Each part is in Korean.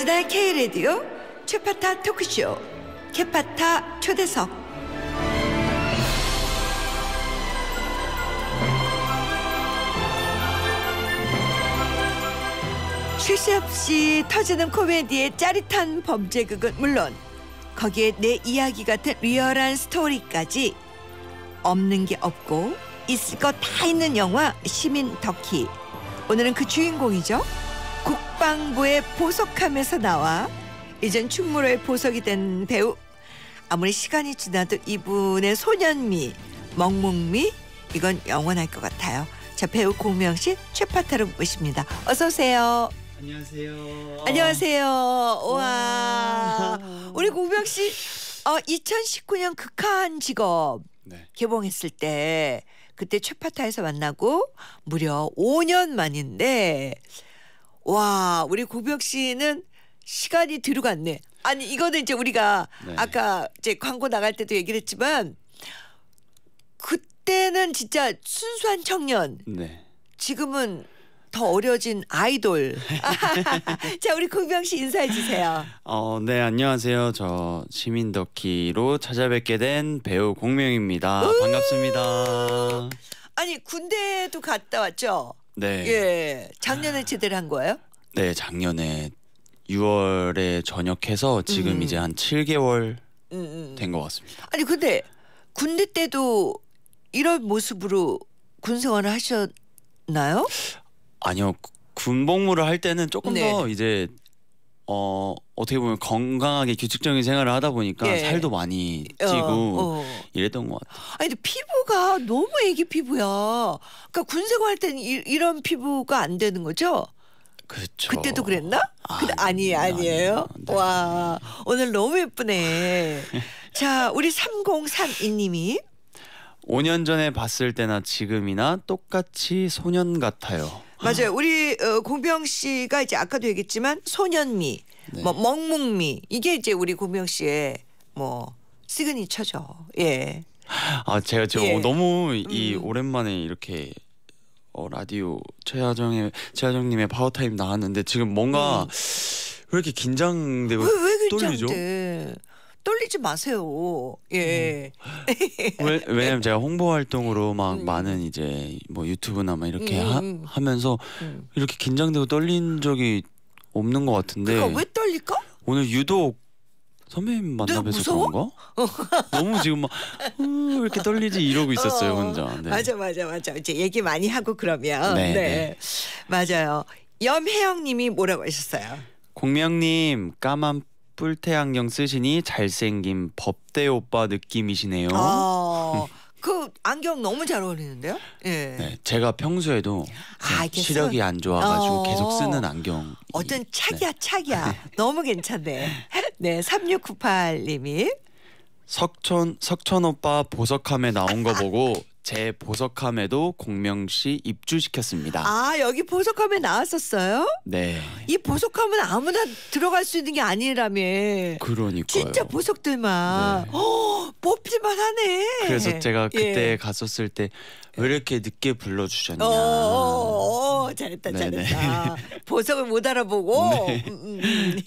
지날 K레디오 최파타 토크쇼 케파타 초대석 쉴 새 없이 터지는 코미디의 짜릿한 범죄극은 물론 거기에 내 이야기 같은 리얼한 스토리까지 없는 게 없고 있을 거 다 있는 영화 시민 터키 오늘은 그 주인공이죠 국방부의 보석함에서 나와 이젠 충무로의 보석이 된 배우 아무리 시간이 지나도 이분의 소년미 멍멍미 이건 영원할 것 같아요. 자 배우 공명 씨 최파타로 모십니다. 어서 오세요. 안녕하세요. 안녕하세요. 와 우리 공명 씨 어, 2019년 극한 직업 네. 개봉했을 때 그때 최파타에서 만나고 무려 5년 만인데 와 우리 고벽 씨는 시간이 들어갔네. 아니 이거는 이제 우리가 네. 아까 이제 광고 나갈 때도 얘기를 했지만 그때는 진짜 순수한 청년. 네. 지금은 더 어려진 아이돌. 자, 우리 고병씨 인사해 주세요. 어, 네, 안녕하세요. 저 시민 더키로 찾아뵙게 된 배우 공명입니다. 반갑습니다. 아니, 군대도 갔다 왔죠? 네. 예. 작년에 제대로 한 거예요? 네, 작년에 6월에 전역해서 지금 음. 이제 한 7개월 음, 음, 음. 된것 같습니다. 아니 근데 군대 때도 이런 모습으로 군 생활을 하셨나요? 아니요. 군복무를 할 때는 조금 네. 더 이제 어 어떻게 보면 건강하게 규칙적인 생활을 하다 보니까 예. 살도 많이 어, 찌고 어, 어. 이랬던 것 같아요. 아니 근데 피부가 너무 애기 피부야. 그러니까 군생활 때는 이, 런 피부가 안 되는 거죠? 그렇죠. 그때도 그랬나? 아니, 아니 에요 네. 와 오늘 너무 예쁘네. 자 우리 3032님이 5년 전에 봤을 때나 지금이나 똑같이 소년 같아요. 맞아요. 우리 어, 공병 씨가 이제 아까도 얘기했지만 소년미, 네. 뭐 먹묵미 이게 이제 우리 공병 씨의 뭐 시그니처죠. 예. 아 제가 지금 예. 너무 이 음. 오랜만에 이렇게 어, 라디오 최하정의 최하정님의 파워타임 나왔는데 지금 뭔가 음. 왜 이렇게 긴장되고 왜, 왜 긴장돼? 떨리죠? 떨리지 마세요. 예. 음. 왜, 왜냐면 제가 홍보 활동으로 막 음. 많은 이제 뭐 유튜브나 막 이렇게 음. 하, 음. 면서 음. 이렇게 긴장되고 떨린 적이 없는 것 같은데. 그러니까 왜 떨릴까? 오늘 유독 선배님 네, 만나뵈서 그런가? 너무 지금 막왜 어, 이렇게 떨리지 이러고 있었어요 어, 어. 혼자. 네. 맞아 맞아 맞아. 이제 얘기 많이 하고 그러면. 네. 네. 네. 맞아요. 염혜영님이 뭐라고 하셨어요? 공명님 까만 뿔태양경 쓰시니 잘생긴 법대 오빠 느낌이시네요. 아그 음. 안경 너무 잘 어울리는데요? 예. 네, 제가 평소에도 아, 시력이 안 좋아가지고 어 계속 쓰는 안경. 어쩐 네. 착이야 네. 착이야. 너무 괜찮네. 네, 3698님이 석천 석천 오빠 보석함에 나온 거 보고 제 보석함에도 공명 씨 입주시켰습니다. 아 여기 보석함에 나왔었어요? 네. 이 보석함은 아무나 들어갈 수 있는 게 아니라며. 그러니까요. 진짜 보석들만. 네. 어, 뽑힐만 하네. 그래서 제가 그때 예. 갔었을 때왜 이렇게 늦게 불러주셨냐. 오, 어, 오, 어, 어, 잘했다, 네네. 잘했다. 보석을 못 알아보고. 네. 음, 음.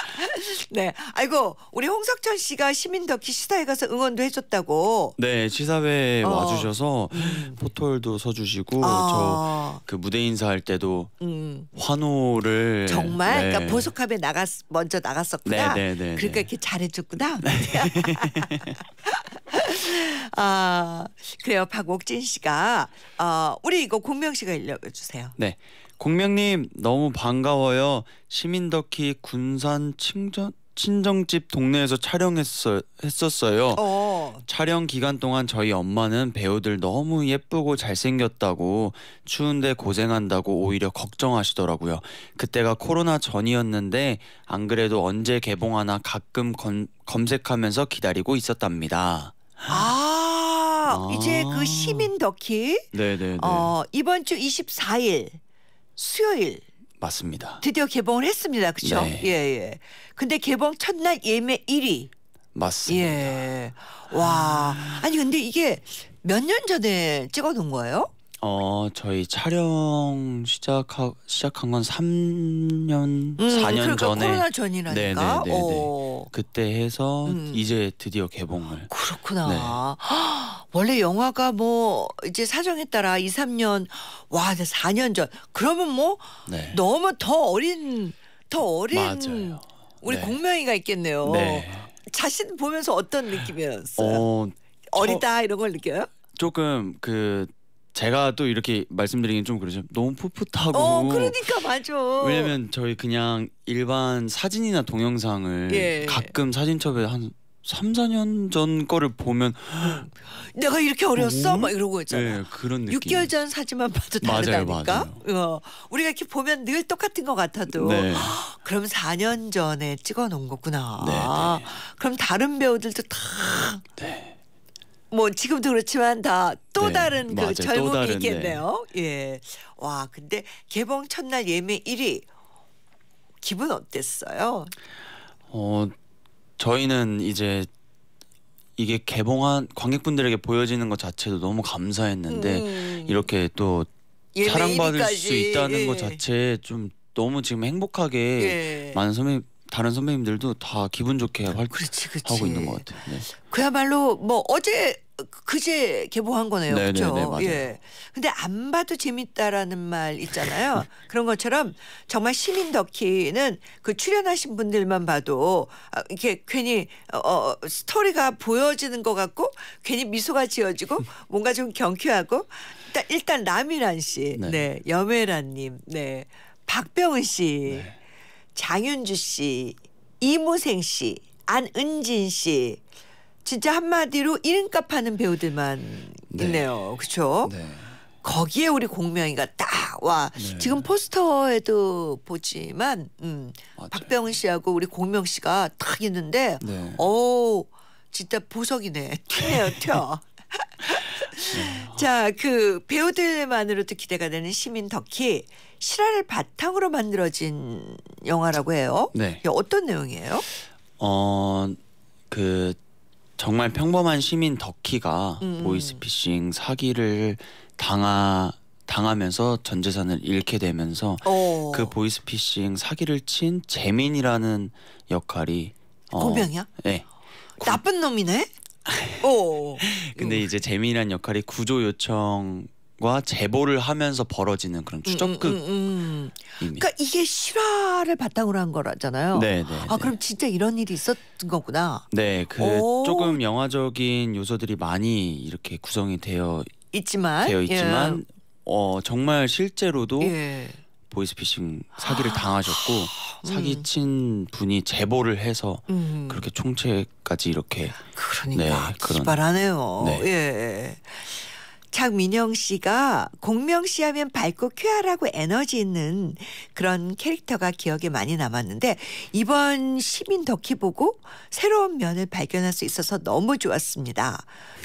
네. 아이고, 우리 홍석천 씨가 시민 덕키시사에 가서 응원도 해줬다고. 네, 시사회 어. 와주셔서 음. 포털도 서주시고, 어. 아. 저그 무대 인사할 때도 음. 환호를. 정말? 네. 그러니까 보석함에 나갔, 먼저 나갔었구나. 네, 네, 네. 그러니까 네. 이렇게 잘해줬구나. 네. 아 그래요. 박옥진 씨가 어, 우리 이거 공명 씨가 읽어주세요. 네. 공명님 너무 반가워요. 시민덕희 군산 칭전 친정집 동네에서 촬영했었어요. 어. 촬영 기간 동안 저희 엄마는 배우들 너무 예쁘고 잘생겼다고 추운데 고생한다고 오히려 걱정하시더라고요. 그때가 코로나 전이었는데 안 그래도 언제 개봉하나 가끔 검, 검색하면서 기다리고 있었답니다. 아, 이제 그 아. 시민 더키 네네 어, 이번 주 24일 수요일 맞습니다. 드디어 개봉을 했습니다. 그렇죠? 네. 예, 예. 근데 개봉 첫날 예매 1위. 맞습니다. 예. 와. 아니 근데 이게 몇 년 전에 찍어 둔 거예요? 어 저희 촬영 시작하 시작한 건 3년 음, 4년 그러니까 전에 코로나 전이라니까. 네네 어. 그때 해서 음. 이제 드디어 개봉을. 그렇구나. 네. 원래 영화가 뭐 이제 사정에 따라 2, 3년 와, 4년 전. 그러면 뭐 네. 너무 더 어린 더 어린 맞아요. 우리 네. 공명이가 있겠네요. 네. 자신 보면서 어떤 느낌이었어요? 어, 리다 이런 걸 느껴요? 조금 그 제가 또 이렇게 말씀드리긴 좀 그러죠. 너무 풋풋하고. 어, 그러니까 맞아. 왜냐면 저희 그냥 일반 사진이나 동영상을 예. 가끔 사진첩에 한 3, 4년 전 거를 보면 내가 이렇게 어렸어? 오? 어? 막 이러고 있잖아. 네, 그런 느낌. 6개월 전 사진만 봐도 다르다니까. 어, 우리가 이렇게 보면 늘 똑같은 것 같아도 네. 그럼 4년 전에 찍어 놓은 거구나. 네, 네, 그럼 다른 배우들도 다 네. 뭐 지금도 그렇지만 다또 네, 다른 그 젊음이 있겠네요. 예. 와, 근데 개봉 첫날 예매 1위 기분 어땠어요? 어, 저희는 이제 이게 개봉한 관객분들에게 보여지는 것 자체도 너무 감사했는데 음. 이렇게 또 사랑받을 1위까지. 수 있다는 예. 것 자체에 좀 너무 지금 행복하게 예. 많은 선배 다른 선배님들도 다 기분 좋게 활, 그렇지, 그렇지. 하고 있는 것 같아요. 네. 그야말로 뭐 어제 그제 개봉한 거네요. 그렇죠? 예. 근데 안 봐도 재밌다라는 말 있잖아요. 그런 것처럼 정말 시민 덕키는 그 출연하신 분들만 봐도 아, 이렇게 괜히 어, 어 스토리가 보여지는 것 같고 괜히 미소가 지어지고 뭔가 좀 경쾌하고 일단, 일단 라미란 씨, 네, 네. 여메란 님, 네. 박병은 씨. 네. 장윤주 씨, 이무생 씨, 안은진 씨. 진짜 한마디로 이름값 하는 배우들만 네. 있네요. 그렇죠? 네. 거기에 우리 공명이가 딱 와. 네. 지금 포스터에도 보지만 음, 맞아요. 박병은 씨하고 우리 공명 씨가 딱 있는데 네. 오 진짜 보석이네. 튀네요 튀어. 네. 자, 그 배우들만으로도 기대가 되는 시민 터키 실화를 바탕으로 만들어진 영화라고 해요. 네. 어떤 내용이에요? 어, 그 정말 평범한 시민 덕희가 음. 보이스피싱 사기를 당하 당하면서 전 재산을 잃게 되면서 오. 어. 그 보이스피싱 사기를 친 재민이라는 역할이 어, 고병이야? 어, 네. 나쁜 놈이네. 오. 어. 근데 음. 이제 재민이라는 역할이 구조 요청 과 제보를 하면서 벌어지는 그런 추적극. 음, 음, 음, 음. 그러니까 이게 실화를 바탕으로 한 거라잖아요. 네, 네. 아 네. 그럼 진짜 이런 일이 있었던 거구나. 네, 그 오. 조금 영화적인 요소들이 많이 이렇게 구성이 되어 있지만 되어 있지만 예. 어 정말 실제로도 예. 보이스피싱 사기를 아. 당하셨고 음. 사기친 분이 제보를 해서 음. 그렇게 총체까지 이렇게 그러니까 네, 그런, 기발하네요. 네. 예. 장민영 씨가 공명 씨 하면 밝고 쾌활하고 에너지 있는 그런 캐릭터가 기억에 많이 남았는데 이번 시민 덕희 보고 새로운 면을 발견할 수 있어서 너무 좋았습니다.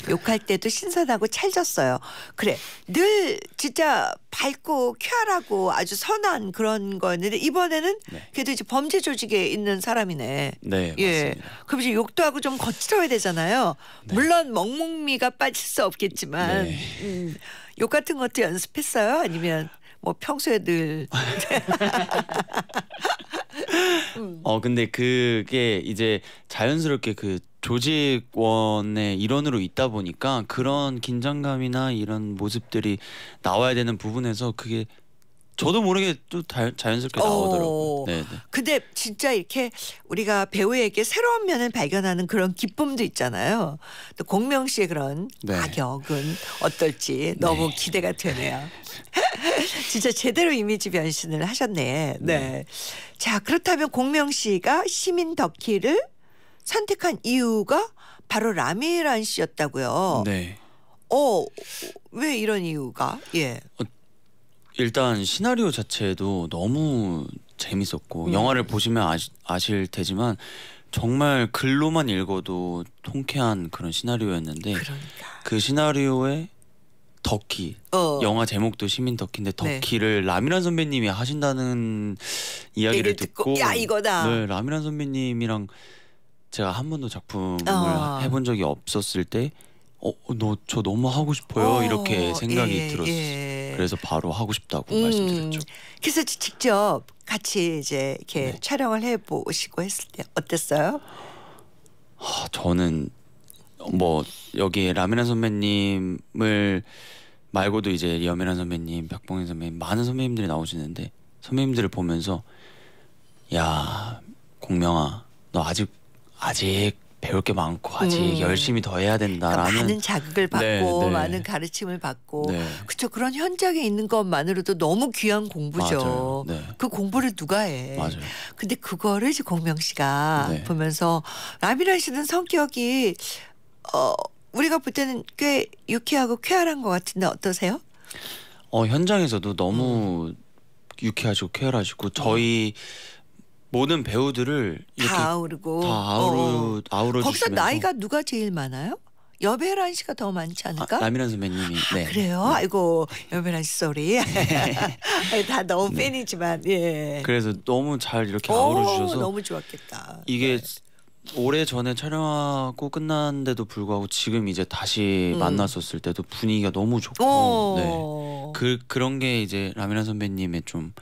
욕할 때도 신선하고 찰졌어요. 그래 늘 진짜 밝고 쾌활하고 아주 선한 그런 거였는데 이번에는 네. 그래도 이제 범죄 조직에 있는 사람이네. 네, 예. 맞습니다. 그럼 이제 욕도 하고 좀 거칠어야 되잖아요. 네. 물론 먹먹미가 빠질 수 없겠지만 네. 음, 욕 같은 것도 연습했어요? 아니면 뭐 평소에 늘. 음. 어 근데 그게 이제 자연스럽게 그 조직원의 일원으로 있다 보니까 그런 긴장감이나 이런 모습들이 나와야 되는 부분에서 그게 저도 모르게 또 자연스럽게 어. 나오더라고요. 네, 네, 근데 진짜 이렇게 우리가 배우에게 새로운 면을 발견하는 그런 기쁨도 있잖아요. 또 공명 씨의 그런 네. 악역은 어떨지 네. 너무 네. 기대가 되네요. 진짜 제대로 이미지 변신을 하셨네. 네. 네. 자, 그렇다면 공명 씨가 시민 덕희를 선택한 이유가 바로 라미란 씨였다고요. 네. 어, 왜 이런 이유가? 예. 어, 일단 시나리오 자체도 너무 재밌었고 음. 영화를 보시면 아시, 아실 테지만 정말 글로만 읽어도 통쾌한 그런 시나리오였는데 그러니까. 그 시나리오에 덕키 어. 영화 제목도 시민 덕키인데 덕키를 네. 라미란 선배님이 하신다는 이야기를 듣고, 듣고 야 이거다 네 라미란 선배님이랑 제가 한 번도 작품을 어. 해본 적이 없었을 때 어, 너저 너무 하고 싶어요. 어, 이렇게 예, 생각이 예, 들었어요. 예. 그래서 바로 하고 싶다고 음. 말씀드렸죠. 그래서 직접 같이 이제 이렇게 네. 촬영을 해 보시고 했을 때 어땠어요? 하, 아, 저는 뭐 여기 라미란 선배님을 말고도 이제 여미란 선배님, 박봉현 선배님 많은 선배님들이 나오시는데 선배님들을 보면서 야 공명아 너 아직 아직 배울 게 많고 아직 음. 열심히 더 해야 된다라는 그러니까 많은 자극을 받고 네, 네. 많은 가르침을 받고 네. 그렇죠 그런 현장에 있는 것만으로도 너무 귀한 공부죠 네. 그 공부를 누가 해 맞아요. 근데 그거를 이제 공명 씨가 네. 보면서 라미란 씨는 성격이 어 우리가 볼 때는 꽤 유쾌하고 쾌활한 것 같은데 어떠세요? 어 현장에서도 너무 음. 유쾌하시고 쾌활하시고 저희 음. 모든 배우들을 이렇게 다 아우르고 다 아우르 어. 아우러 거기서 주시면서. 나이가 누가 제일 많아요? 여배란 씨가 더 많지 아, 않을까? 아, 남이란 선배님이. 네. 그래요? 네. 아이고 여배란 씨 소리. 네. 다 너무 네. 팬이지만. 예. 그래서 너무 잘 이렇게 어, 아우러 주셔서 너무 좋았겠다. 이게 네. 오래 전에 촬영하고 끝났는데도 불구하고 지금 이제 다시 음. 만났었을 때도 분위기가 너무 좋고 어. 네. 그 그런 게 이제 라미란 선배님의 좀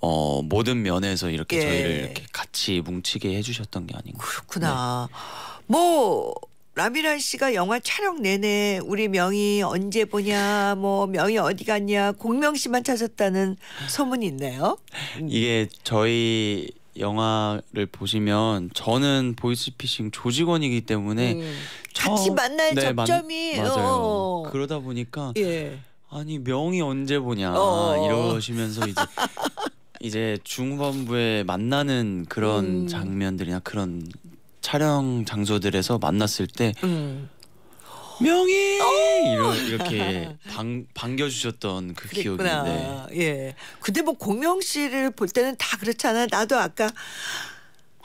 어, 모든 면에서 이렇게 예. 저희를 이렇게 같이 뭉치게 해주셨던 게 아닌가. 그렇구나. 네. 뭐 라미란 씨가 영화 촬영 내내 우리 명이 언제 보냐, 뭐 명이 어디 갔냐, 공명 씨만 찾았다는 소문이 있네요. 음. 이게 저희 영화를 보시면 저는 보이스피싱 조직원이기 때문에 음. 처음, 같이 네, 만날 네, 접점이 만, 맞아요. 어. 그러다 보니까 예. 아니 명이 언제 보냐 어. 이러시면서 이제 이제 중후반부에 만나는 그런 음. 장면들이나 그런 촬영 장소들에서 만났을 때 음. 명희 어! 이렇게 방, 반겨주셨던 그 그랬구나. 기억인데 예 근데 뭐 공명 씨를 볼 때는 다 그렇잖아 나도 아까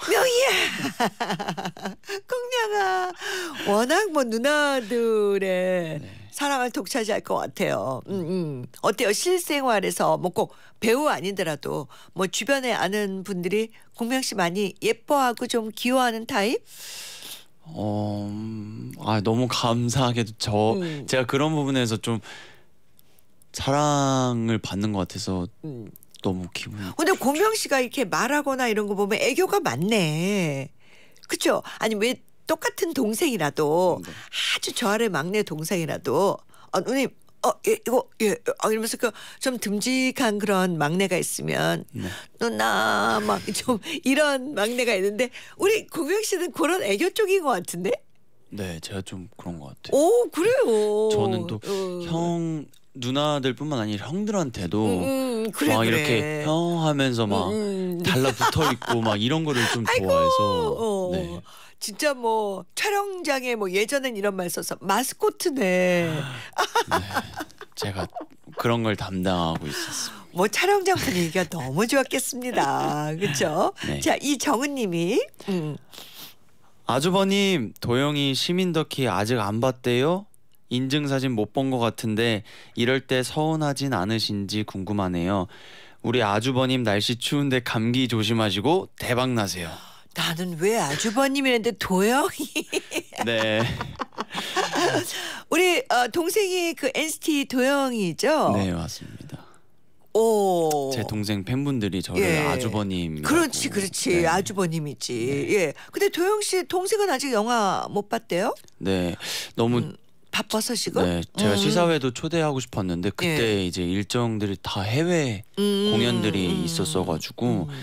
명희야 공명아 워낙 뭐 누나들의 네. 사랑을 독차지할 것 같아요. 음, 음. 어때요? 실생활에서 뭐 꼭 배우 아니더라도 뭐 주변에 아는 분들이 공명 씨 많이 예뻐하고 좀 귀여워하는 타입? 어, 아 너무 감사하게도 저 음. 제가 그런 부분에서 좀 사랑을 받는 것 같아서 음. 너무 기분. 근데 공명 씨가 이렇게 말하거나 이런 거 보면 애교가 많네. 그쵸? 아니 왜 똑같은 동생이라도 네. 아주 저 아래 막내 동생이라도 어, 누님 어, 예, 이거, 예, 어, 이러면서 그 좀 듬직한 그런 막내가 있으면, 네. 누나, 막 좀 이런 막내가 있는데, 우리 고경 씨는 그런 애교 쪽인 것 같은데? 네, 제가 좀 그런 것 같아요. 오, 그래요. 저는 또형 어. 누나들뿐만 아니라 형들한테도 음, 음, 그래, 막 그래. 이렇게 형 하면서 막 음, 음. 달라붙어 있고 막 이런 거를 좀 아이고, 좋아해서 어, 네. 진짜 뭐 촬영장에 뭐 예전엔 이런 말 써서 마스코트네. 네, 제가 그런 걸 담당하고 있었어요. 뭐 촬영장 분위기가 너무 좋았겠습니다. 그렇죠? 네. 자, 이정은님이 음. 아주버님 도영이 시민덕희 아직 안 봤대요? 인증사진 못 본 것 같은데 이럴 때 서운하진 않으신지 궁금하네요. 우리 아주버님 날씨 추운데 감기 조심하시고 대박 나세요. 나는 왜 아주버님이랬는데 도영이. 네. 우리 어, 동생이 그 NCT 도영이죠? 네 맞습니다. 오. 제 동생 팬분들이 저를 예. 아주버님. 그렇지, 그렇지. 네. 아주버님이지. 네. 예. 근데 도영 씨 동생은 아직 영화 못 봤대요? 네. 너무 음. 바빠서 지금? 네, 제가 음. 시사회도 초대하고 싶었는데 그때 예. 이제 일정들이 다 해외 음. 공연들이 음. 있었어가지고 음.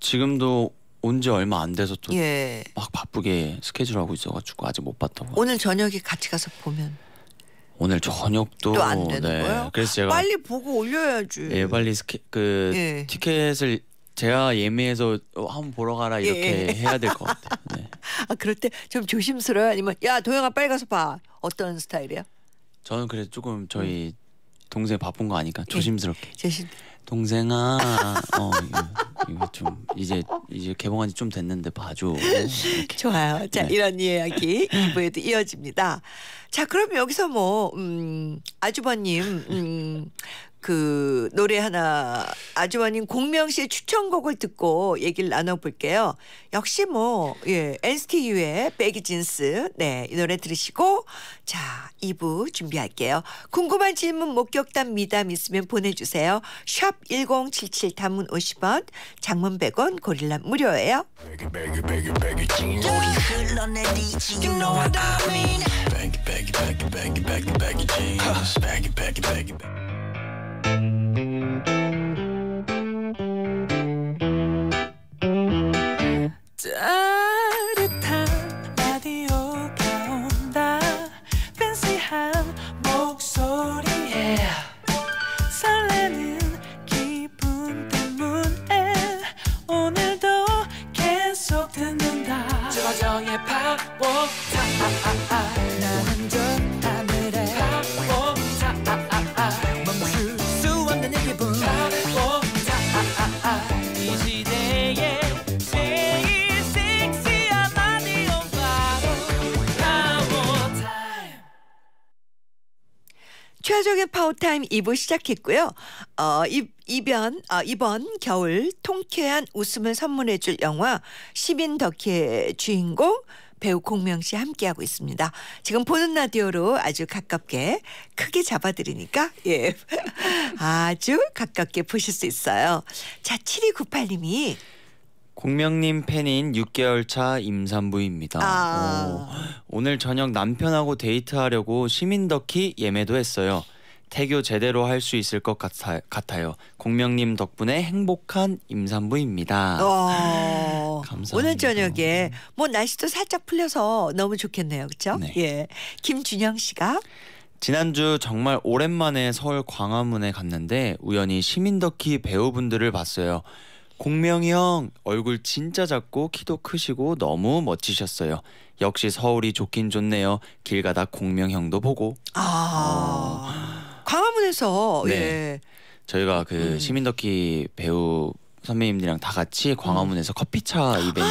지금도 온지 얼마 안 돼서 또막 예. 바쁘게 스케줄하고 있어가지고 아직 못 봤던 거 오늘 저녁에 같이 가서 보면 오늘 저녁도 또안 되는 네. 거예요? 그래서 제가 빨리 보고 올려야지. 예, 빨리 스케 그 예. 티켓을 제가 예매해서 어, 한번 보러 가라 예, 이렇게 예. 해야 될 것 같아요. 네. 아 그럴 때 좀조심스러워 아니면 야 도영아 빨리 가서 봐. 어떤 스타일이야? 저는 그래 조금 저희 음. 동생 바쁜 거 아니까 예, 조심스럽게. 조심. 동생아, 어 이거, 이거 좀 이제 이제 개봉한 지 좀 됐는데 봐줘. 좋아요. 자 네. 이런 이야기 2부에도 이어집니다. 자, 그럼 여기서 뭐, 음, 아주버님, 음, 그 노래 하나 아주버님 공명 씨의 추천곡을 듣고 얘기를 나눠볼게요. 역시 뭐, 예, NCTU의 백이 진스. 네, 이 노래 들으시고, 자, 2부 준비할게요. 궁금한 질문, 목격담, 미담 있으면 보내주세요. 샵 1077 단문 50원, 장문 100원, 고릴라 무료예요. 빼기, 빼기, 빼기, back it, back it, back it, back it, back it, jeans. Back it, back it, back it, back it. 프타임 2부 시작했고요. 어, 이, 이변, 어, 이번 겨울 통쾌한 웃음을 선물해 줄 영화 시민 덕희의 주인공 배우 공명 씨 함께하고 있습니다. 지금 보는 라디오로 아주 가깝게 크게 잡아드리니까 예 아주 가깝게 보실 수 있어요. 자 7298님이 공명님 팬인 6개월 차 임산부입니다. 아. 오, 늘 저녁 남편하고 데이트하려고 시민덕희 예매도 했어요. 태교 제대로 할 수 있을 것 같아, 같아요. 공명님 덕분에 행복한 임산부입니다. 어, 감사합니다. 오늘 저녁에 뭐 날씨도 살짝 풀려서 너무 좋겠네요. 그렇죠? 네. 예. 김준영 씨가 지난주 정말 오랜만에 서울 광화문에 갔는데 우연히 시민덕희 배우분들을 봤어요. 공명이 형 얼굴 진짜 작고 키도 크시고 너무 멋지셨어요. 역시 서울이 좋긴 좋네요. 길 가다 공명 형도 보고. 아. 어. 광화문에서 네. 예. 저희가 그 음. 시민덕기 배우 선배님들이랑 다 같이 음. 광화문에서 커피차 아, 이벤트를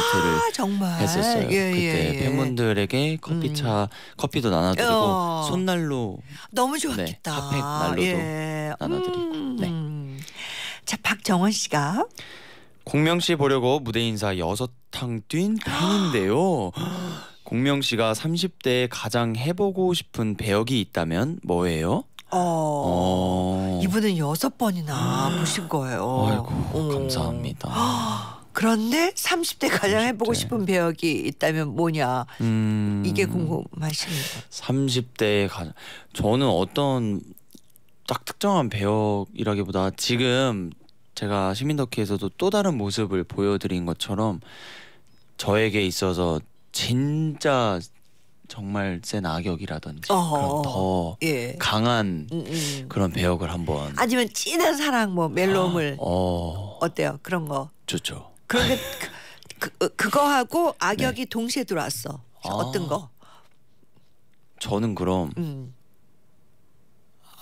아, 했었어요. 예, 그때 예, 예. 팬분들에게 음. 커피차 음. 커피도 나눠드리고 어. 손난로 너무 네, 좋았겠다. 네, 카펫 난로도 예. 나눠드리고. 음. 네. 자 박정원 씨가 공명 씨 보려고 무대 인사 여섯 탕뛴 팬인데요. 공명 씨가 3 0대 가장 해보고 싶은 배역이 있다면 뭐예요? 어. 어. 이분은 여섯 번이나 보신 거예요. 아이고, 어. 감사합니다. 그런데 30대 가장 30대. 해보고 싶은 배역이 있다면 뭐냐 음... 이게 궁금하십니다. 3 0대 가장 저는 어떤 딱 특정한 배역이라기보다 지금 제가 시민덕키에서도 또 다른 모습을 보여드린 것처럼 저에게 있어서 진짜 정말 센 악역이라든지 그런 더 예. 강한 음, 음, 음. 그런 배역을 한번 아니면 진한 사랑 뭐 멜로물 어. 어때요 그런 거 좋죠 그런데 그, 그, 어, 그거하고 악역이 네. 동시에 들어왔어 아. 어떤 거 저는 그럼 음.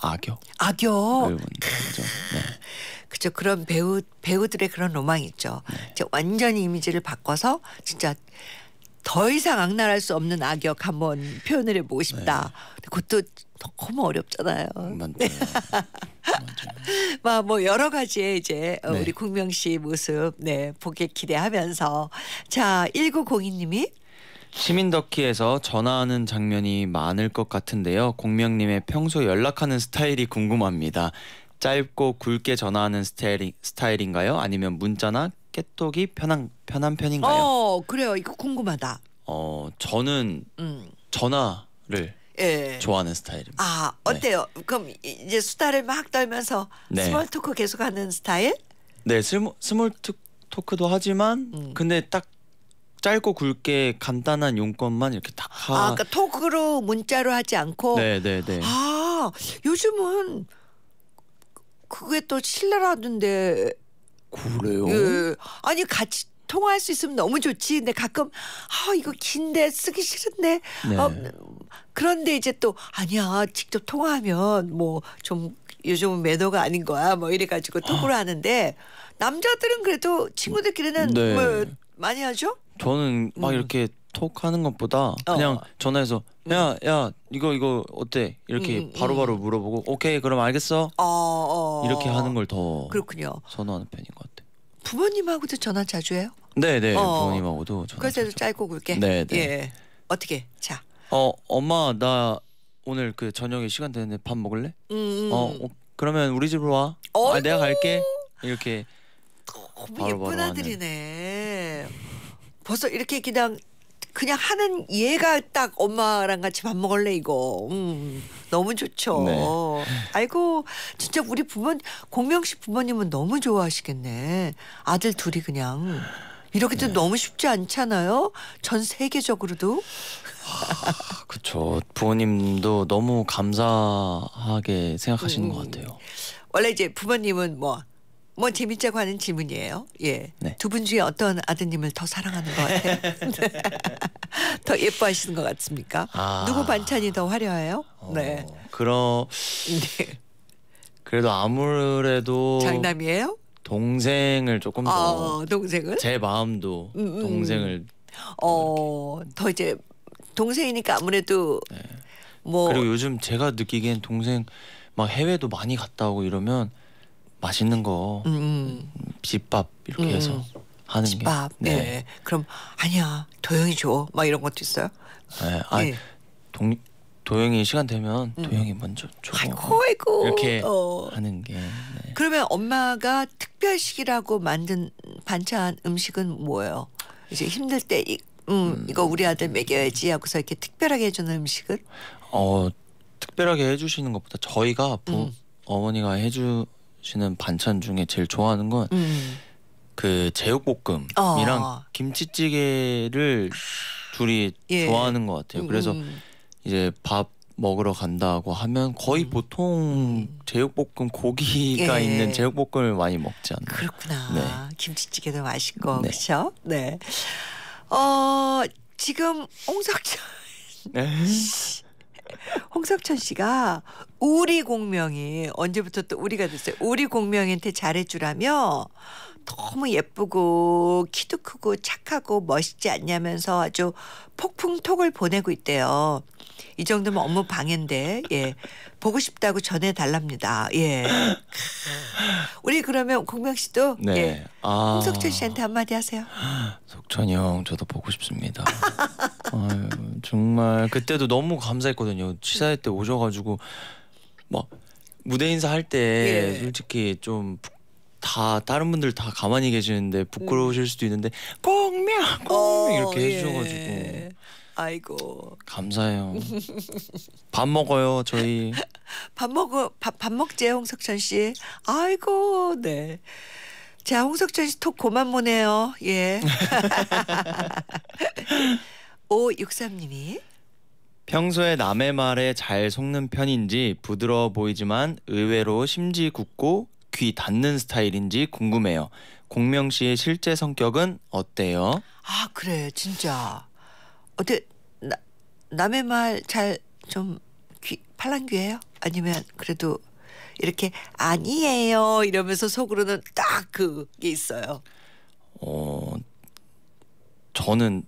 악역 악역 그죠 네. 그런 배우 배우들의 그런 로망이 있죠 네. 완전히 이미지를 바꿔서 진짜 더 이상 악랄할 수 없는 악역 한번 표현을 해보고 싶다. 네. 그것도 너무 어렵잖아요. 막뭐 네. 여러 가지의 이제 어, 네. 우리 공명 씨 모습 네 보게 기대하면서 자 1902님이 시민 덕키에서 전화하는 장면이 많을 것 같은데요. 공명님의 평소 연락하는 스타일이 궁금합니다. 짧고 굵게 전화하는 스타일인가요? 아니면 문자나 깨톡이 편한 편한 편인가요? 어 그래요. 이거 궁금하다. 어 저는 음. 전화를 예. 좋아하는 스타일입니다. 아 네. 어때요? 네. 그럼 이제 수다를 막 떨면서 네. 스몰 토크 계속하는 스타일? 네 스몰 스몰 토크도 하지만 음. 근데 딱 짧고 굵게 간단한 용건만 이렇게 다. 아, 그러니까 톡으로 문자로 하지 않고. 네네네. 네, 네. 아 요즘은 그, 그게 또 신뢰라던데 그래요? 예. 아니 같이 통화할 수 있으면 너무 좋지. 근데 가끔 아 이거 긴데 쓰기 싫은데. 네. 어, 그런데 이제 또 아니야 직접 통화하면 뭐 좀 요즘은 매너가 아닌 거야 뭐 이래가지고 톡으로 아. 하는데 남자들은 그래도 친구들끼리는 네. 뭐 많이 하죠? 저는 막 음. 이렇게 톡하는 것보다 그냥 어. 전화해서 야야 음. 야, 이거 이거 어때 이렇게 음, 음, 바로바로 음, 바로 물어보고 오케이 그럼 알겠어. 어, 어. 이렇게 하는 걸더 그렇군요. 선호하는 편인 것 같아요. 부모님하고도 전화 자주 해요? 네네 네. 어. 부모님하고도 전화 그래서 짧고 굵게. 네네. 네. 예. 어떻게 자. 어 엄마 나 오늘 그 저녁에 시간 되는데 밥 먹을래? 음. 음. 어, 어 그러면 우리 집으로 와. 아, 내가 갈게. 이렇게 너무 바로 예쁜 바로 아들이네. 벌써 이렇게 그냥 그냥 하는 얘가 딱 엄마랑 같이 밥 먹을래 이거. 음. 너무 좋죠. 네. 아이고 진짜 우리 부모 님 공명 식 부모님은 너무 좋아하시겠네. 아들 둘이 그냥 이렇게도 네. 너무 쉽지 않잖아요. 전 세계적으로도. 아, 그렇죠. 부모님도 너무 감사하게 생각하시는 음. 것 같아요. 원래 이제 부모님은 뭐뭐 재밌자고 하는 질문이에요. 예. 네. 두분 중에 어떤 아드님을 더 사랑하는 것 같아요? 더 예뻐하시는 것 같습니까? 아. 누구 반찬이 더 화려해요? 어, 네. 그럼 네. 그래도 아무래도 장남이에요? 동생을 조금 아, 더 어, 동생을 제 마음도 음, 음. 동생을 어더 이제 동생이니까 아무래도 네. 뭐 그리고 요즘 제가 느끼기엔 동생 막 해외도 많이 갔다 오고 이러면 맛있는 거 음. 음. 집밥 이렇게 음. 해서 하는 집밥. 게. 네. 네. 그럼 아니야 도영이 줘. 막 이런 것도 있어요. 네. 아 네. 동 도영이 시간 되면 음. 도영이 먼저 줘. 아이고 아이고. 이렇게 어. 하는 게. 네. 그러면 엄마가 특별식이라고 만든 반찬 음식은 뭐예요? 이제 힘들 때 이, 음, 음. 이거 우리 아들 먹여야지 하고서 이렇게 특별하게 해주는 음식은? 어 특별하게 해주시는 것보다 저희가 부, 음. 어머니가 해주 씨는 반찬 중에 제일 좋아하는 건그 음. 제육볶음이랑 어. 김치찌개를 둘이 예. 좋아하는 것 같아요. 음, 그래서 음. 이제 밥 먹으러 간다고 하면 거의 음. 보통 제육볶음 고기가 예. 있는 제육볶음을 많이 먹지 않나요? 그렇구나. 네. 김치찌개도 맛있고 네. 그렇죠? 네. 어 지금 홍석천 네. 홍석천 씨가 우리 공명이 언제부터 또 우리가 됐어요. 우리 공명한테 잘해주라며 너무 예쁘고 키도 크고 착하고 멋있지 않냐면서 아주 폭풍톡을 보내고 있대요. 이 정도면 업무 방해인데 예 보고 싶다고 전해 달랍니다. 예 우리 그러면 공명 씨도 네. 예. 아... 홍석천 씨한테 한마디 하세요. 석천이 형 저도 보고 싶습니다. 아유, 정말 그때도 너무 감사했거든요. 취사회 때 오셔가지고 막 뭐 무대 인사 할때 예. 솔직히 좀다 다른 분들 다 가만히 계시는데 부끄러우실 음. 수도 있는데 공명 공 어, 이렇게 예. 해주셔가지고 아이고 감사해요. 밥 먹어요 저희. 밥 먹어 밥, 밥먹지 홍석천 씨. 아이고 네. 자 홍석천 씨톡 고만 보네요 예. 563님이 평소에 남의 말에 잘 속는 편인지 부드러워 보이지만 의외로 심지 굳고 귀 닿는 스타일인지 궁금해요. 공명 씨의 실제 성격은 어때요? 아 그래 진짜 어때 나, 남의 말 잘좀 팔랑귀예요? 아니면 그래도 이렇게 아니에요 이러면서 속으로는 딱 그게 있어요. 어 저는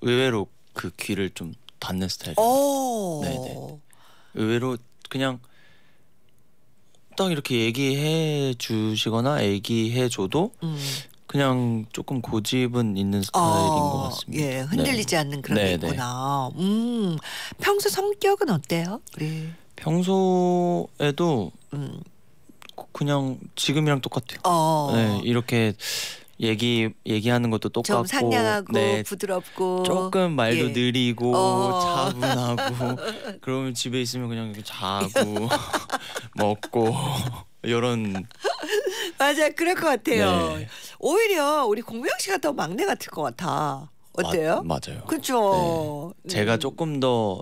의외로 그 귀를 좀 닿는 스타일이 네네. 의외로 그냥 딱 이렇게 얘기해 주시거나 얘기해 줘도 음. 그냥 조금 고집은 있는 스타일인 어, 것 같습니다. 예, 흔들리지 네. 않는 그런 네네. 게 있구나. 음, 평소 성격은 어때요? 우 평소에도 음. 그냥 지금이랑 똑같아요. 어. 네, 이렇게 얘기 얘기하는 것도 똑같고 좀 상냥하고 네, 부드럽고 조금 말도 예. 느리고 어. 차분하고 그러면 집에 있으면 그냥 자고 먹고 이런 맞아 그럴 것 같아요. 네. 오히려 우리 공명 씨가 더 막내 같을 것 같아. 어때요? 마, 맞아요. 그렇죠. 네. 제가 음. 조금 더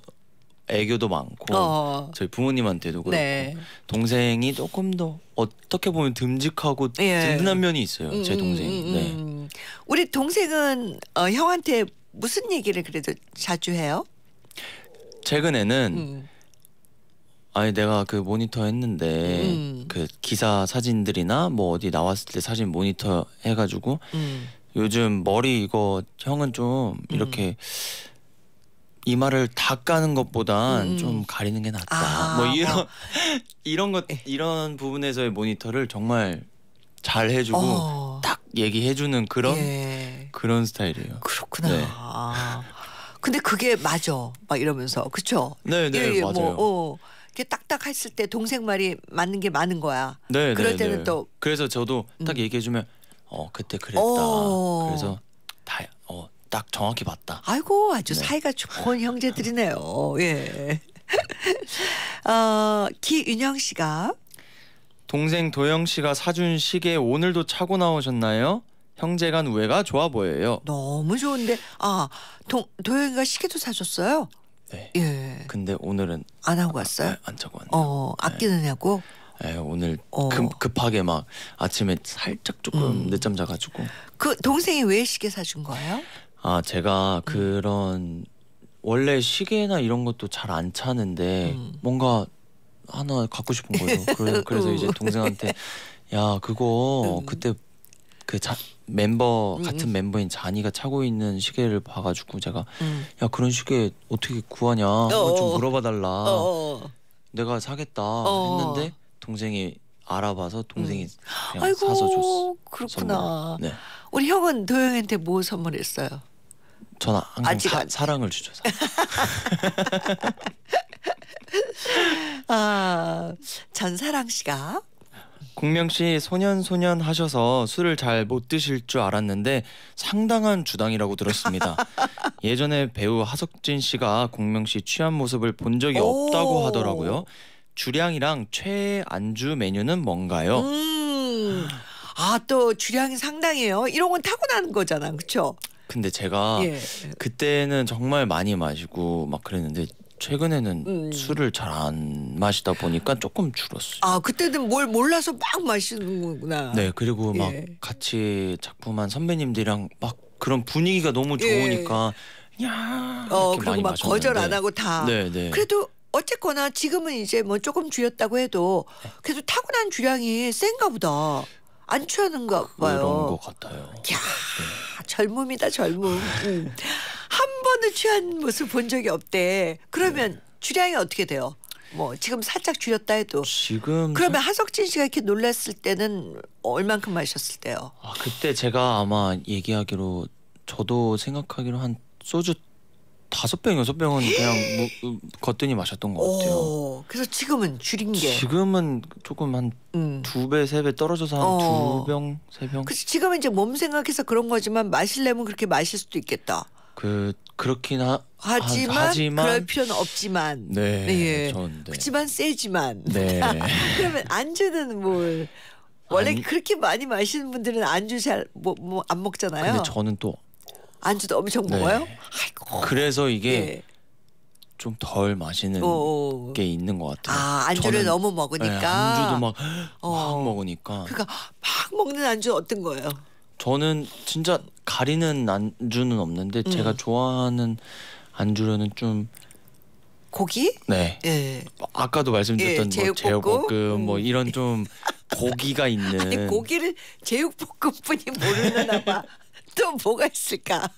애교도 많고 어. 저희 부모님한테도 그렇고 네. 동생이 조금 더 어떻게 보면 듬직하고 예. 든든한 면이 있어요. 제 음, 음, 동생이. 음, 네. 음. 우리 동생은 어, 형한테 무슨 얘기를 그래도 자주 해요? 최근에는 음. 아니 내가 그 모니터 했는데 음. 그 기사 사진들이나 뭐 어디 나왔을 때 사진 모니터 해가지고 음. 요즘 머리 이거 형은 좀 이렇게 음. 이마를 닦아는 것보단 음, 음. 좀 가리는 게 낫다. 아, 뭐 이런 어. 이런 것 예. 이런 부분에서의 모니터를 정말 잘 해주고 어. 딱 얘기해주는 그런 예. 그런 스타일이에요. 그렇구나. 네. 아. 근데 그게 맞아. 막 이러면서 그렇죠. 네, 네, 예, 예, 뭐, 맞아요. 뭐, 어. 이렇게 딱딱했을 때 동생 말이 맞는 게 맞는 거야. 네, 네, 그럴 네, 때는 네. 또 그래서 저도 딱 음. 얘기해주면 어 그때 그랬다. 오. 어. 그래서 다딱 정확히 봤다. 아이고 아주 네. 사이가 좋은 형제들이네요. 예. 어, 기윤영 씨가 동생 도영 씨가 사준 시계 오늘도 차고 나오셨나요? 형제간 우애가 좋아 보여요. 너무 좋은데 아 도, 도영이가 시계도 사줬어요. 네. 예. 근데 오늘은 안 하고 왔어요? 아, 안 차고 왔네요. 어 아끼느냐고. 네. 네, 오늘 어. 급, 급하게 막 아침에 살짝 조금 음. 늦잠 자가지고. 그 동생이 왜 시계 사준 거예요? 아 제가 그런 원래 시계나 이런 것도 잘 안 차는데 음. 뭔가 하나 갖고 싶은 거예요. 그래, 서 이제 음. 동생한테 야 그거 음. 그때 그 자, 멤버 음. 같은 음. 멤버인 잔이가 차고 있는 시계를 봐가지고 제가 음. 야 그런 시계 어떻게 구하냐 어어. 좀 어. 물어봐달라. 어, 어, 어 내가 사겠다 어 했는데 동생이 알아봐서 동생이 그냥 아이고, 사서 줬어. 그렇구나. 네. 우리 형은 도영이한테 뭐 선물했어요? 저는 항상 사, 랑을 주죠. 아, 전사랑 씨가 공명 씨 소년 소년 하셔서 술을 잘 못 드실 줄 알았는데 상당한 주당이라고 들었습니다. 예전에 배우 하석진 씨가 공명 씨 취한 모습을 본 적이 없다고 하더라고요. 주량이랑 최애 안주 메뉴는 뭔가요? 음. 아또 주량이 상당해요. 이런 건타고난 거잖아, 그렇죠? 근데 제가 예. 그때는 정말 많이 마시고 막 그랬는데 최근에는 음. 술을 잘 안 마시다 보니까 조금 줄었어요. 아 그때는 뭘 몰라서 막 마시는 구나네 그리고 예. 막 예. 같이 작품한 선배님들이랑 막 그런 분위기가 너무 예. 좋으니까 예. 어 그리고 막 거절 안 하고 다. 네네. 네. 그래도 어쨌거나 지금은 이제 뭐 조금 줄였다고 해도 그래도 타고난 주량이 센가 보다. 안 취하는가 봐요. 그런 것 같아요. 야. 네. 젊음이다 젊음. 음. 한 번도 취한 모습 본 적이 없대. 그러면 네. 주량이 어떻게 돼요? 뭐 지금 살짝 줄였다 해도 지금 그러면 하석진 씨가 이렇게 놀랐을 때는 얼만큼 마셨을 때요? 아 그때 제가 아마 얘기하기로 저도 생각하기로 한 소주 다섯 병 여섯 병은 그냥 뭐, 그 거뜬히 마셨던 것 같아요. 오, 그래서 지금은 줄인 게 지금은 조금 한두배세배 음. 떨어져서 한 두 병세 어. 병. 그래서 지금은 이제 몸 생각해서 그런 거지만 마실려면 그렇게 마실 수도 있겠다. 그 그렇긴 하, 하지만, 하, 지만 그럴 필요는 없지만 네, 예. 네. 그지만 세지만 네. 그러면 안주는 뭘 원래 안, 그렇게 많이 마시는 분들은 안주 잘뭐뭐안 먹잖아요. 근데 저는 또 안주도 엄청 네. 먹어요? 아이고. 그래서 이게 네. 예. 좀덜 맛있는 오. 어, 어, 어. 게 있는 것 같아요. 아 안주를 너무 먹으니까 네, 안주도 막, 어. 막 먹으니까. 그러니까 막 먹는 안주 어떤 거예요? 저는 진짜 가리는 안주는 없는데 음. 제가 좋아하는 안주로는 좀 고기? 네. 예. 아까도 말씀드렸던 예, 뭐 제육볶음 뭐 음. 뭐 이런 좀 고기가 있는. 아니, 고기를 제육볶음뿐이 모르나 봐. 또 뭐가 있을까?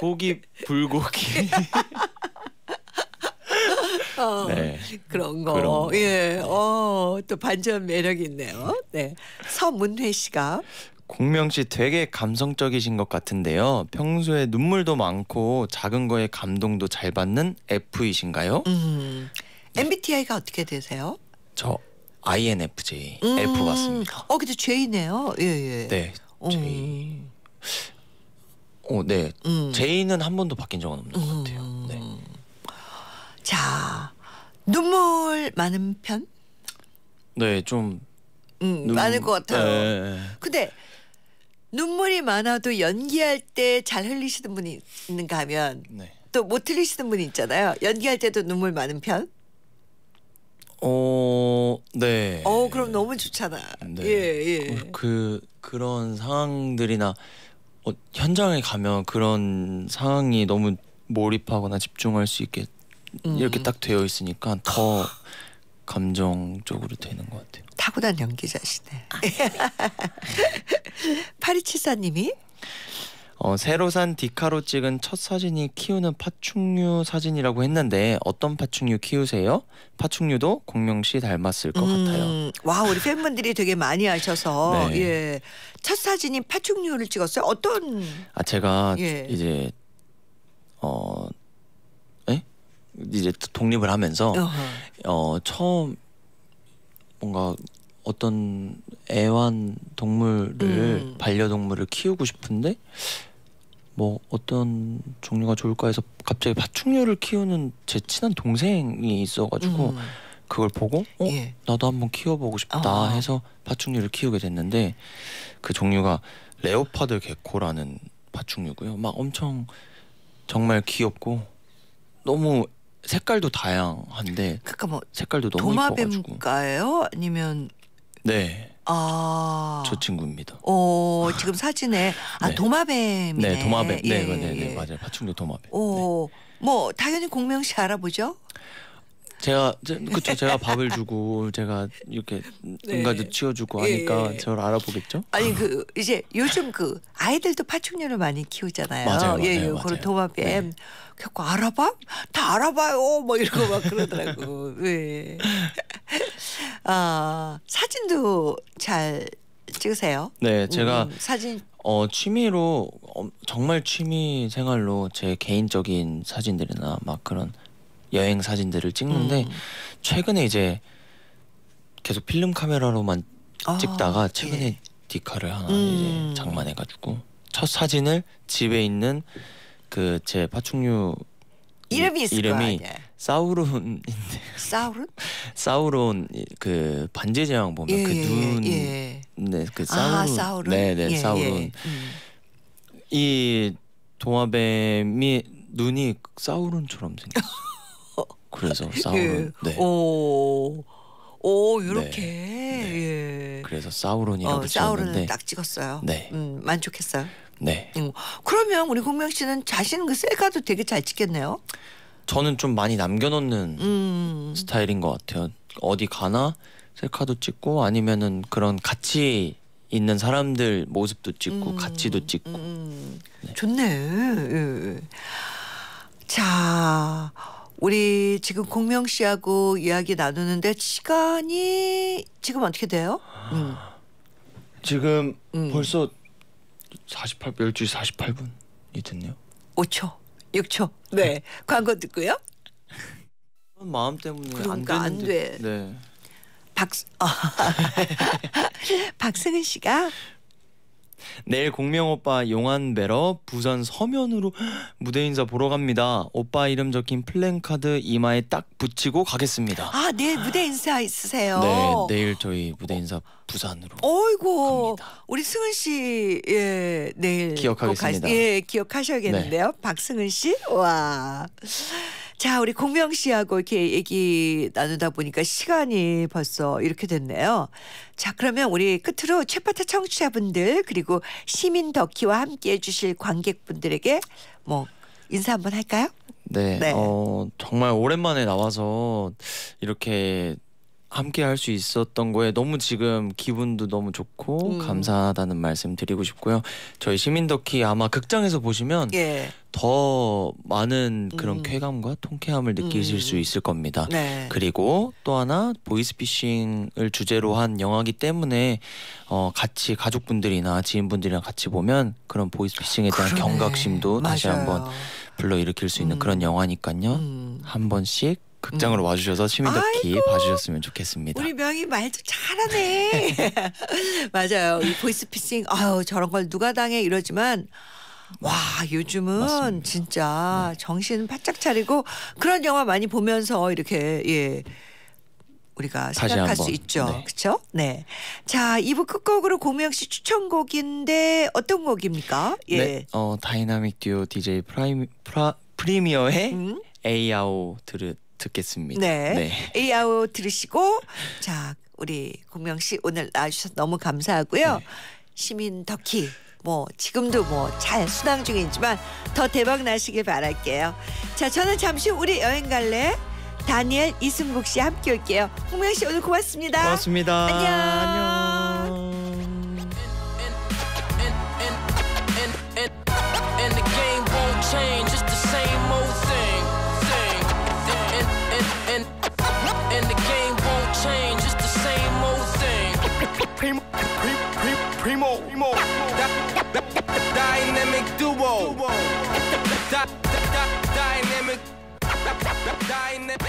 고기 불고기. 어, 네. 그런 거. 그런 거. 예. 어, 또 반전 매력 있네요. 네. 서문회 씨가 공명 씨 되게 감성적이신 것 같은데요. 평소에 눈물도 많고 작은 거에 감동도 잘 받는 F이신가요? 음. MBTI가 어떻게 되세요? 저 INFJ 음. F 같습니다. 어, 근데 J네요. 예, 예. 네. 음. J. 음. 어, 네. 음. 제의는 한 번도 바뀐 적은 없는 것 같아요. 음. 네. 자, 눈물 많은 편? 네, 좀 음, 눈... 많을 것 같아요. 네. 근데 눈물이 많아도 연기할 때 잘 흘리시는 분이 있는가 하면 네. 또못 흘리시는 분이 있잖아요. 연기할 때도 눈물 많은 편? 어, 네. 어, 그럼 너무 좋잖아. 네. 예, 예. 그, 그 그런 상황들이나 어, 현장에 가면 그런 상황이 너무 몰입하거나 집중할 수 있게 음. 이렇게 딱 되어 있으니까 더 아. 감정적으로 되는 것 같아요. 타고난 연기자시네. 파리치사님이 어, 새로 산 디카로 찍은 첫 사진이 키우는 파충류 사진이라고 했는데 어떤 파충류 키우세요? 파충류도 공명 씨 닮았을 것 음, 같아요. 와 우리 팬분들이 되게 많이 아셔서 네. 예. 첫 사진이 파충류를 찍었어요. 어떤? 아 제가 예. 이제 어 에? 이제 독립을 하면서 어허. 어 처음 뭔가 어떤 애완 동물을 음. 반려동물을 키우고 싶은데 뭐 어떤 종류가 좋을까 해서 갑자기 파충류를 키우는 제 친한 동생이 있어가지고 음. 그걸 보고 어 예. 나도 한번 키워보고 싶다 아. 해서 파충류를 키우게 됐는데 그 종류가 레오파드 개코라는 파충류고요. 막 엄청 정말 귀엽고 너무 색깔도 다양한데. 그러니까 뭐 색깔도 너무 도마뱀가요? 아니면 네. 아. 저 친구입니다. 어, 지금 사진에 아 네. 도마뱀이네. 네, 도마뱀. 예, 네, 네, 네, 예. 맞아요. 파충류 도마뱀. 오, 네. 뭐 당연히 공명 시 알아보죠? 제가 그쵸 제가 밥을 주고 제가 이렇게 뭔가도 네. 치워주고 예, 하니까 예, 예. 저를 알아보겠죠? 아니 그 이제 요즘 그 아이들도 파충류를 많이 키우잖아요. 맞아요, 예, 예 맞아요, 그런 도마뱀. 네. 그래갖 알아봐? 다 알아봐요. 뭐 이러고 막 그러더라고. 예. 어, 사진도 잘 찍으세요? 네, 제가 음, 사진 어 취미로 어, 정말 취미 생활로 제 개인적인 사진들이나 막 그런 여행 사진들을 찍는데 음. 최근에 이제 계속 필름 카메라로만 아, 찍다가 최근에 예. 디카를 하나 음. 이제 장만해가지고 첫 사진을 집에 있는 그 제 파충류 이름이 있을 이름이 거야, 사우론인데 사우론? 사우론 그 반지의 제왕 보면 예, 그눈 예, 예. 네, 그 사우론. 아, 사우론. 네, 네, 예, 예. 사우론. 음. 이동화뱀이 눈이 사우론처럼 생겼어. 그래서 사우론. 네. 오. 오, 요렇게. 네. 네. 예. 그래서 사우론이라고 어, 사우론을 딱 찍었어요. 네. 음, 만족했어요. 네. 음. 그러면 우리 공명 씨는 자신 그 셀카도 되게 잘 찍겠네요. 저는 좀 많이 남겨놓는 음. 스타일인 것 같아요. 어디 가나 셀카도 찍고 아니면은 그런 같이 있는 사람들 모습도 찍고 음. 같이도 찍고. 음. 음. 네. 좋네. 예, 예. 자. 우리 지금 공명 씨하고 이야기 나누는데 시간이 지금 어떻게 돼요? 음. 지금 음. 벌써 48, 12시 48분이 됐네요. 5초. 6초. 네. 광고 듣고요. 마음 때문에 그러니까 안, 되는데, 안 돼. 네. 박 어. 박승은 씨가 내일 공명 오빠 용안 베러 부산 서면으로 무대 인사 보러 갑니다. 오빠 이름 적힌 플랜카드 이마에 딱 붙이고 가겠습니다. 아 내일 무대 인사 있으세요? 네 내일 저희 무대 인사 부산으로. 어이고 갑니다. 우리 승은 씨 예, 내일 기억하겠습니다. 가, 예 기억하셔야겠는데요. 네. 박승은 씨 와. 자, 우리 공명 씨하고 이렇게 얘기 나누다 보니까 시간이 벌써 이렇게 됐네요. 자, 그러면 우리 끝으로 최파타 청취자분들 그리고 시민 더키와 함께 해주실 관객분들에게 뭐 인사 한번 할까요? 네, 네. 어, 정말 오랜만에 나와서 이렇게 함께 할 수 있었던 거에 너무 지금 기분도 너무 좋고 음. 감사하다는 말씀 드리고 싶고요. 저희 시민덕키 아마 극장에서 보시면 예. 더 많은 그런 음. 쾌감과 통쾌함을 음. 느끼실 음. 수 있을 겁니다. 네. 그리고 또 하나 보이스피싱을 주제로 한 영화기 때문에 어, 같이 가족분들이나 지인분들이랑 같이 보면 그런 보이스피싱에 대한 그러네. 경각심도 맞아요. 다시 한번 불러일으킬 수 있는 음. 그런 영화니까요. 음. 한 번씩 극장으로 음. 와주셔서 시민덕기 봐주셨으면 좋겠습니다. 우리 명이 말도 잘하네. 맞아요. 이 보이스피싱 아유 저런 걸 누가 당해 이러지만 와 요즘은 맞습니다. 진짜 네. 정신 바짝 차리고 그런 영화 많이 보면서 이렇게 예. 우리가 생각할 수 있죠. 네. 그렇죠? 네. 자, 2부 끝곡으로 고명 씨 추천곡인데 어떤 곡입니까? 예. 네. 어, 다이나믹 듀오 DJ 프라임 프라, 프리미어의 음? 에이아오 들으 듣겠습니다. 네. 네. 이아 들으시고 자 우리 공명 씨 오늘 나와주셔서 너무 감사하고요. 네. 시민 터키 뭐 지금도 뭐잘 수당 중이지만 더 대박 나시길 바랄게요. 자 저는 잠시 우리 여행 갈래 다니엘 이승국 씨 함께 올게요. 공명 씨 오늘 고맙습니다. 고맙습니다. 안녕. 안녕. Primo, Primo, dynamic duo. Dynamic, dynamic, dynamic.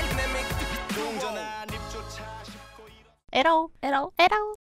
에러, 에러,